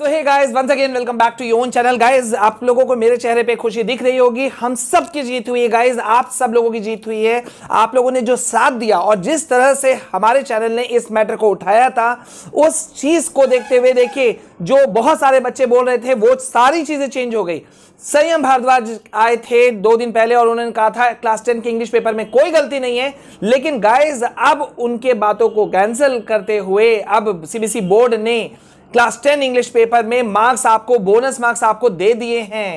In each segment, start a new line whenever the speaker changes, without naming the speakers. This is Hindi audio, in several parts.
तो hey guys once again welcome back to your channel guys आप लोगों को मेरे चेहरे पे खुशी दिख रही होगी हम सब की जीत हुई है गाइस आप सब लोगों की जीत हुई है आप लोगों ने जो साथ दिया और जिस तरह से हमारे चैनल ने इस मैटर को उठाया था उस चीज को देखते हुए देखिए जो बहुत सारे बच्चे बोल रहे थे वो सारी चीजें चेंज हो गई संयम भारद्वाज आए थे दो दिन पहले और उन्होंने कहा था क्लास टेन के इंग्लिश पेपर में कोई गलती नहीं है लेकिन गाइज अब उनके बातों को कैंसिल करते हुए अब सीबीसी बोर्ड ने क्लास टेन इंग्लिश पेपर में मार्क्स आपको बोनस मार्क्स आपको दे दिए हैं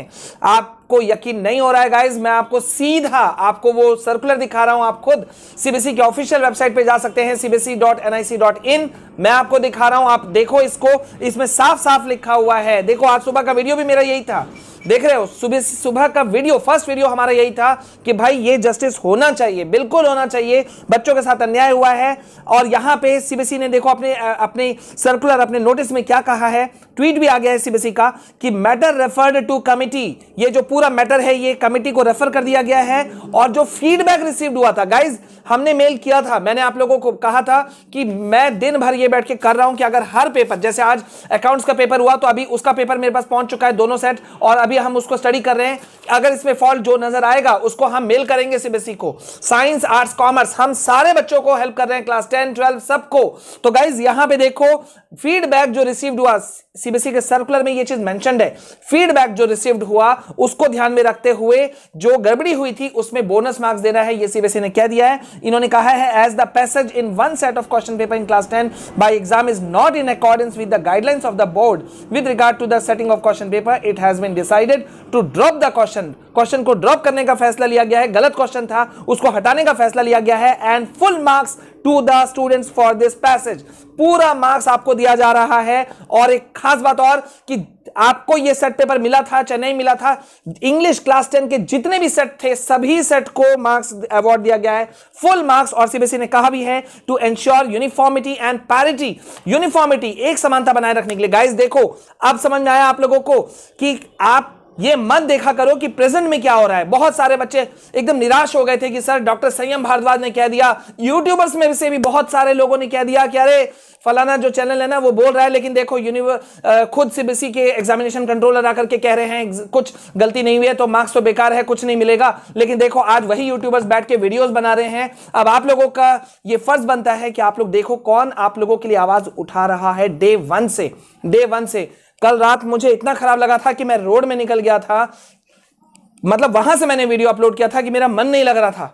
आपको यकीन नहीं हो रहा है गाइज मैं आपको सीधा आपको वो सर्कुलर दिखा रहा हूं आप खुद सीबीसी के ऑफिशियल वेबसाइट पे जा सकते हैं सीबीसी डॉट डॉट इन मैं आपको दिखा रहा हूं आप देखो इसको इसमें साफ साफ लिखा हुआ है देखो आज सुबह का वीडियो भी मेरा यही था देख रहे हो सुबह सुबह का वीडियो फर्स्ट वीडियो हमारा यही था कि भाई ये जस्टिस होना चाहिए बिल्कुल होना चाहिए बच्चों के साथ अन्याय हुआ है और यहाँ पे सीबीसी ने देखो अपने अपने सर्कुलर अपने नोटिस में क्या कहा है ट्वीट भी आ गया है सीबीसी का कि मैटर रेफर्ड टू कमिटी ये जो पूरा मैटर है ये कमिटी को रेफर कर दिया गया है और जो फीडबैक रिसीव हुआ था गाइज हमने मेल किया था मैंने आप लोगों को कहा था कि मैं दिन भर ये बैठ के कर रहा हूं कि अगर हर पेपर जैसे आज अकाउंट्स का पेपर हुआ तो अभी उसका पेपर मेरे पास पहुंच चुका है दोनों सेट और अभी हम उसको स्टडी कर रहे हैं अगर इसमें फॉल्ट जो नजर आएगा उसको हम मेल करेंगे सीबीएसई को साइंस आर्ट्स कॉमर्स हम सारे बच्चों को हेल्प कर रहे हैं क्लास टेन ट्वेल्व सबको तो गाइज यहां पर देखो फीडबैक जो रिसीव्ड हुआ सीबीएसई के सर्कुलर में यह चीज मैं है फीडबैक जो रिसीव्ड हुआ उसको ध्यान में रखते हुए जो गड़बड़ी हुई थी उसमें बोनस मार्क्स देना है ये सीबीएसई ने क्या दिया है इन्होंने कहा है as the passage in one set of question paper in class ten by exam is not in accordance with the guidelines of the board with regard to the setting of question paper it has been decided to drop the question question को ड्रॉप करने का फैसला लिया गया है गलत क्वेश्चन था उसको हटाने का फैसला लिया गया है and full marks to the students for this passage पूरा मार्क्स आपको दिया जा रहा है और एक खास बात और कि आपको ये सेट पेपर मिला था चाहे नहीं मिला था इंग्लिश क्लास टेन के जितने भी सेट थे सभी सेट को मार्क्स अवार्ड दिया गया है फुल मार्क्स और सीबीएसई ने कहा भी है to ensure uniformity and parity uniformity एक समानता बनाए रखने के लिए गाइस देखो अब समझ में आया आप लोगों को कि आप ये मत देखा करो कि प्रेजेंट में क्या हो रहा है बहुत सारे बच्चे एकदम निराश हो गए थे कि सर डॉक्टर संयम भारद्वाज ने कह दिया यूट्यूबर्स में से भी बहुत सारे लोगों ने कह दिया कि अरे फलाना जो चैनल है ना वो बोल रहा है लेकिन देखो यूनिवर्स खुद सीबीसी के एग्जामिनेशन कंट्रोलर आकर के कह रहे हैं कुछ गलती नहीं हुई है तो मार्क्स तो बेकार है कुछ नहीं मिलेगा लेकिन देखो आज वही यूट्यूबर्स बैठ के वीडियोज बना रहे हैं अब आप लोगों का ये फर्ज बनता है कि आप लोग देखो कौन आप लोगों के लिए आवाज उठा रहा है डे वन से डे वन से कल रात मुझे इतना खराब लगा था कि मैं रोड में निकल गया था मतलब वहां से मैंने वीडियो अपलोड किया था कि मेरा मन नहीं लग रहा था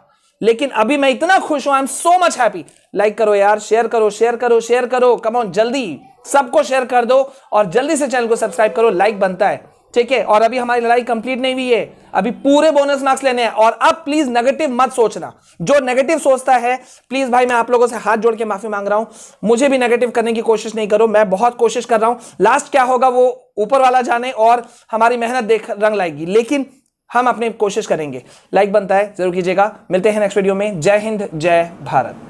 लेकिन अभी मैं इतना खुश हूं I am so much happy like करो यार शेयर करो शेयर करो शेयर करो कम ऑन जल्दी सबको शेयर कर दो और जल्दी से चैनल को सब्सक्राइब करो लाइक बनता है ठीक है और अभी हमारी लड़ाई कंप्लीट नहीं हुई है अभी पूरे बोनस मार्क्स लेने हैं और अब प्लीज नेगेटिव मत सोचना जो नेगेटिव सोचता है प्लीज भाई मैं आप लोगों से हाथ जोड़ के माफी मांग रहा हूं मुझे भी नेगेटिव करने की कोशिश नहीं करो मैं बहुत कोशिश कर रहा हूं लास्ट क्या होगा वो ऊपर वाला जाने और हमारी मेहनत देख रंग लाएगी लेकिन हम अपनी कोशिश करेंगे लाइक बनता है जरूर कीजिएगा मिलते हैं नेक्स्ट वीडियो में जय हिंद जय भारत